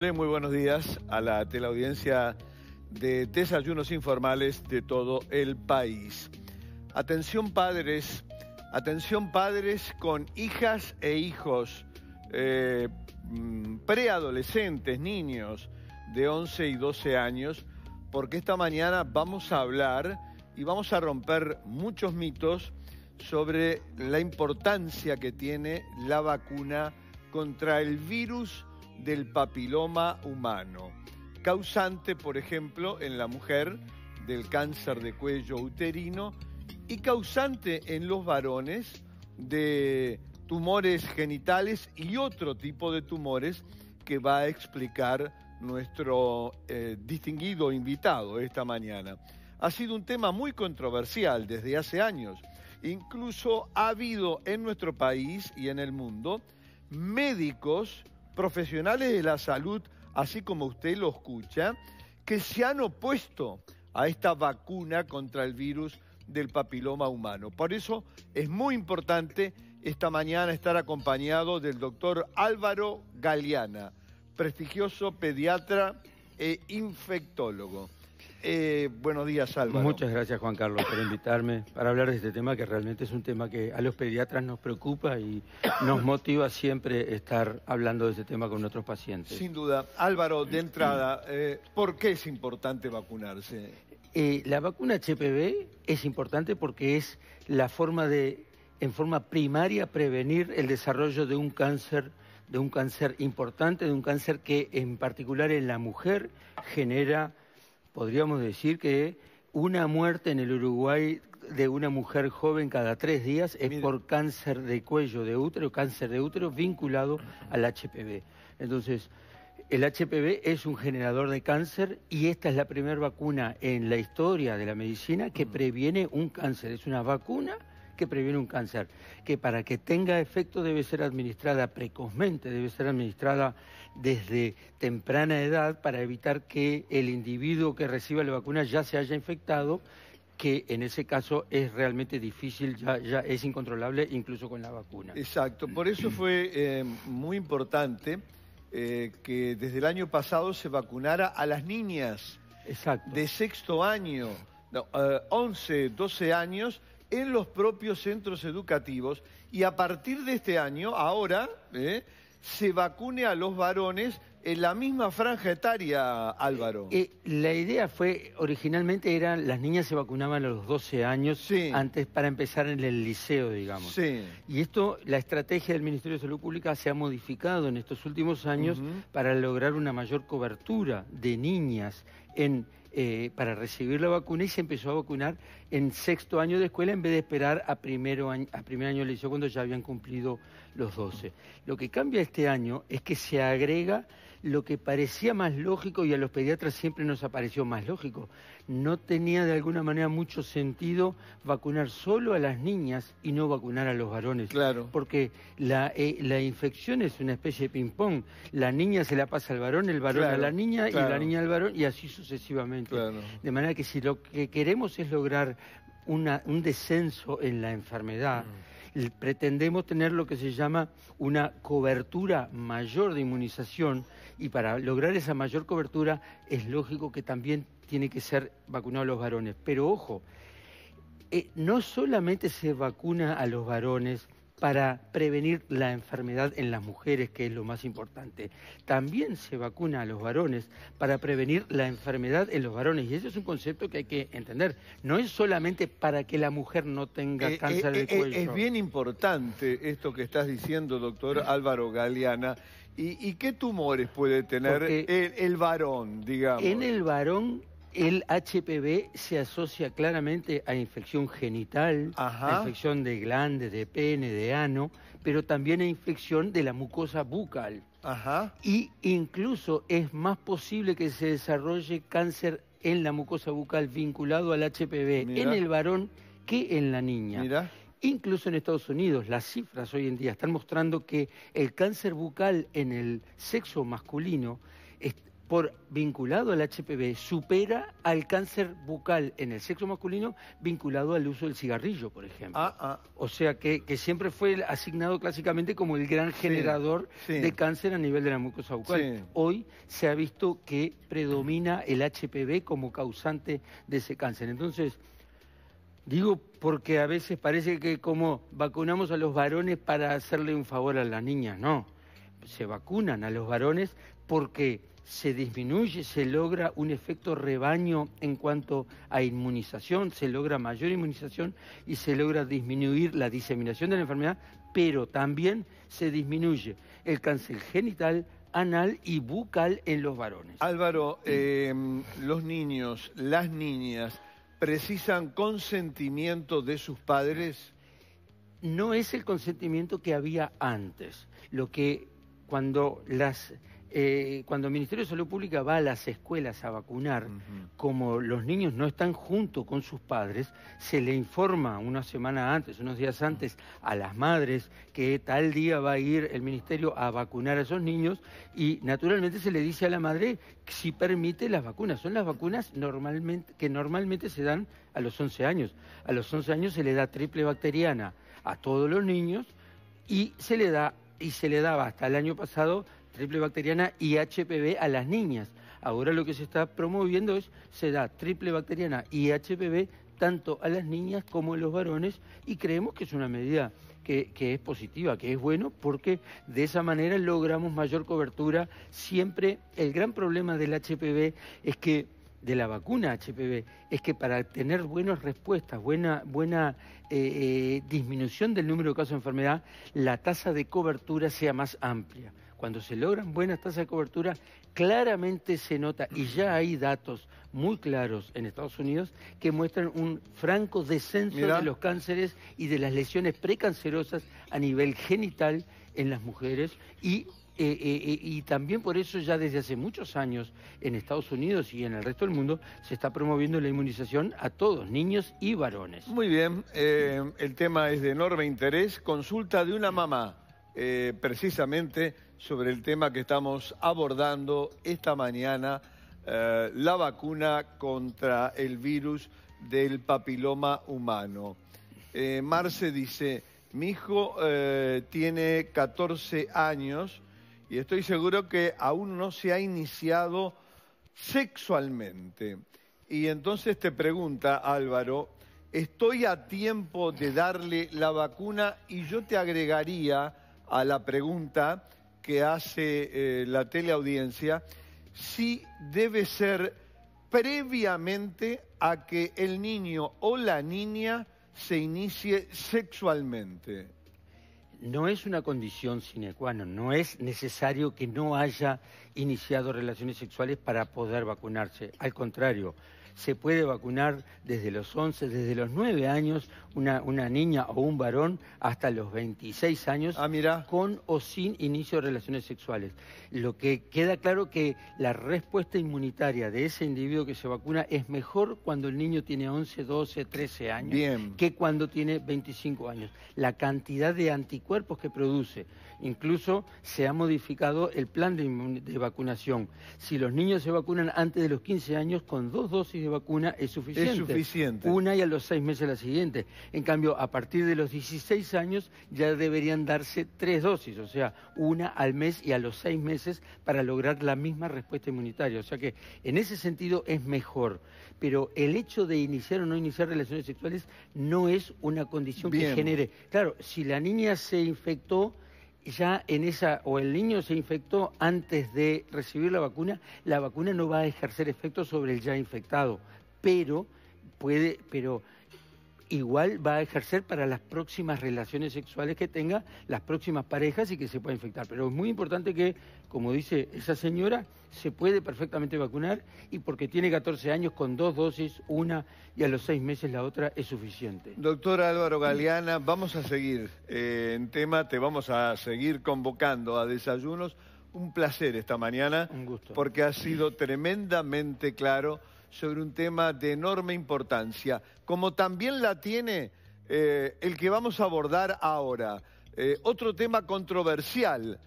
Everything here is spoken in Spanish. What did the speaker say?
Muy buenos días a la teleaudiencia de desayunos informales de todo el país. Atención padres, atención padres con hijas e hijos eh, mm, preadolescentes, niños de 11 y 12 años, porque esta mañana vamos a hablar y vamos a romper muchos mitos sobre la importancia que tiene la vacuna contra el virus del papiloma humano, causante, por ejemplo, en la mujer del cáncer de cuello uterino y causante en los varones de tumores genitales y otro tipo de tumores que va a explicar nuestro eh, distinguido invitado esta mañana. Ha sido un tema muy controversial desde hace años. Incluso ha habido en nuestro país y en el mundo médicos profesionales de la salud, así como usted lo escucha, que se han opuesto a esta vacuna contra el virus del papiloma humano. Por eso es muy importante esta mañana estar acompañado del doctor Álvaro Galeana, prestigioso pediatra e infectólogo. Eh, buenos días, Álvaro. Muchas gracias, Juan Carlos, por invitarme para hablar de este tema que realmente es un tema que a los pediatras nos preocupa y nos motiva siempre estar hablando de este tema con nuestros pacientes. Sin duda. Álvaro, de entrada, eh, ¿por qué es importante vacunarse? Eh, la vacuna HPV es importante porque es la forma de, en forma primaria, prevenir el desarrollo de un cáncer de un cáncer importante, de un cáncer que en particular en la mujer genera podríamos decir que una muerte en el Uruguay de una mujer joven cada tres días es por cáncer de cuello de útero, cáncer de útero vinculado al HPV. Entonces, el HPV es un generador de cáncer y esta es la primera vacuna en la historia de la medicina que mm. previene un cáncer. Es una vacuna que previene un cáncer, que para que tenga efecto debe ser administrada precozmente, debe ser administrada desde temprana edad para evitar que el individuo que reciba la vacuna ya se haya infectado que en ese caso es realmente difícil, ya, es incontrolable incluso con la vacuna. Exacto, por eso fue eh, muy importante eh, que desde el año pasado se vacunara a las niñas de sexto año, eh, once, doce 11, 12 años, en los propios centros educativos y a partir de este año, ahora, ¿eh? se vacune a los varones en la misma franja etaria, Álvaro. Eh, la idea fue, originalmente eran, las niñas se vacunaban a los 12 años antes para empezar en el liceo, digamos. Y esto, la estrategia del Ministerio de Salud Pública se ha modificado en estos últimos años para lograr una mayor cobertura de niñas eh, para recibir la vacuna y se empezó a vacunar en sexto año de escuela en vez de esperar a, a primer año de liceo cuando ya habían cumplido los 12. Lo que cambia este año es que se agrega lo que parecía más lógico y a los pediatras siempre nos apareció más lógico. No tenía de alguna manera mucho sentido vacunar solo a las niñas y no vacunar a los varones. Claro. Porque la, eh, la infección es una especie de ping-pong. La niña se la pasa al varón, el varón a la niña y la niña al varón y así sucesivamente. De manera que si lo que queremos es lograr una, un descenso en la enfermedad, mm pretendemos tener lo que se llama una cobertura mayor de inmunización y para lograr esa mayor cobertura es lógico que también tiene que ser vacunados los varones. Pero ojo, eh, no solamente se vacuna a los varones para prevenir la enfermedad en las mujeres, que es lo más importante. También se vacuna a los varones para prevenir la enfermedad en los varones. Y ese es un concepto que hay que entender. No es solamente para que la mujer no tenga eh, eh, cáncer de eh, cuello. es bien importante esto que estás diciendo, doctor Álvaro Galeana. ¿Y, qué tumores puede tener el, el varón, digamos? En el varón el HPV se asocia claramente a infección genital, a infección de glande, de pene, de ano, pero también a infección de la mucosa bucal. Ajá. Y incluso es más posible que se desarrolle cáncer en la mucosa bucal vinculado al HPV en el varón que en la niña. Mira. Incluso en Estados Unidos, las cifras hoy en día están mostrando que el cáncer bucal en el sexo masculino por vinculado al HPV supera al cáncer bucal en el sexo masculino vinculado al uso del cigarrillo, por ejemplo. Ah, ah. O sea que, siempre fue asignado clásicamente como el gran generador de cáncer a nivel de la mucosa bucal. Hoy se ha visto que predomina el HPV como causante de ese cáncer. Entonces, Digo porque a veces parece que como vacunamos a los varones para hacerle un favor a las niñas, no. Se vacunan a los varones porque se disminuye, se logra un efecto rebaño en cuanto a inmunización, se logra mayor inmunización y se logra disminuir la diseminación de la enfermedad, pero también se disminuye el cáncer genital, anal y bucal en los varones. Álvaro, em, los niños, las niñas, ¿precisan consentimiento de sus padres? No es el consentimiento que había antes. Lo que cuando las eh, cuando el Ministerio de Salud Pública va a las escuelas a vacunar, como los niños no están junto con sus padres, se le informa una semana antes, unos días antes, a las madres que tal día va a ir el Ministerio a vacunar a esos niños y naturalmente se le dice a la madre si permite las vacunas. Son las vacunas que normalmente se dan a los 11 años. A los 11 años se le da triple bacteriana a todos los niños y se le da y se le daba hasta el año pasado triple bacteriana y HPV a las niñas. Ahora lo que se está promoviendo es se da triple bacteriana y HPV tanto a las niñas como a los varones y creemos que es una medida que, es positiva, que es bueno, porque de esa manera logramos mayor cobertura. Siempre el gran problema del HPV es que de la vacuna HPV es que para tener buenas respuestas, buena, buena eh, eh, disminución del número de casos de enfermedad, la tasa de cobertura sea más amplia. Cuando se logran buenas tasas de cobertura, claramente se nota, y ya hay datos muy claros en Estados Unidos que muestran un franco descenso de los cánceres y de las lesiones precancerosas a nivel genital en las mujeres eh, eh, eh, y también por eso ya desde hace muchos años en Estados Unidos y en el resto del mundo se está promoviendo la inmunización a todos, niños y varones. Muy bien, el tema es de enorme interés. Consulta de una mamá, precisamente sobre el tema que estamos abordando esta mañana, eh, la vacuna contra el virus del papiloma humano. Eh, Marce dice, mi hijo eh, tiene 14 años y estoy seguro que aún no se ha iniciado sexualmente. Y entonces te pregunta, Álvaro, ¿estoy a tiempo de darle la vacuna? Y yo te agregaría a la pregunta, que hace eh, la teleaudiencia, sí debe ser previamente a que el niño o la niña se inicie sexualmente. No es una condición sine qua non, no es necesario que no haya iniciado relaciones sexuales para poder vacunarse. Al contrario, se puede vacunar desde los 11, desde los 9 años, una, niña o un varón, hasta los 26 años, ah, con o sin inicio de relaciones sexuales. Lo que queda claro que la respuesta inmunitaria de ese individuo que se vacuna es mejor cuando el niño tiene 11, 12, 13 años que cuando tiene 25 años. La cantidad de anticuerpos que produce Incluso se ha modificado el plan de, vacunación. Si los niños se vacunan antes de los 15 años, con dos dosis de vacuna es suficiente. Es suficiente. Una y a los seis meses la siguiente. En cambio, a partir de los 16 años ya deberían darse tres dosis, o sea, una al mes y a los seis meses para lograr la misma respuesta inmunitaria. O sea que en ese sentido es mejor. Pero el hecho de iniciar o no iniciar relaciones sexuales no es una condición que genere. Claro, si la niña se infectó, ya en esa, o el niño se infectó antes de recibir la vacuna, la vacuna no va a ejercer efecto sobre el ya infectado, pero puede, pero igual va a ejercer para las próximas relaciones sexuales que tenga, las próximas parejas y que se pueda infectar. Pero es muy importante que, como dice esa señora, se puede perfectamente vacunar y porque tiene 14 años con dos dosis, una y a los seis meses la otra es suficiente. Doctor Álvaro Galeana, vamos a seguir eh, en tema, te vamos a seguir convocando a desayunos. Un placer esta mañana. gusto. Porque ha sido tremendamente claro sobre un tema de enorme importancia, como también la tiene eh, el que vamos a abordar ahora. Eh, otro tema controversial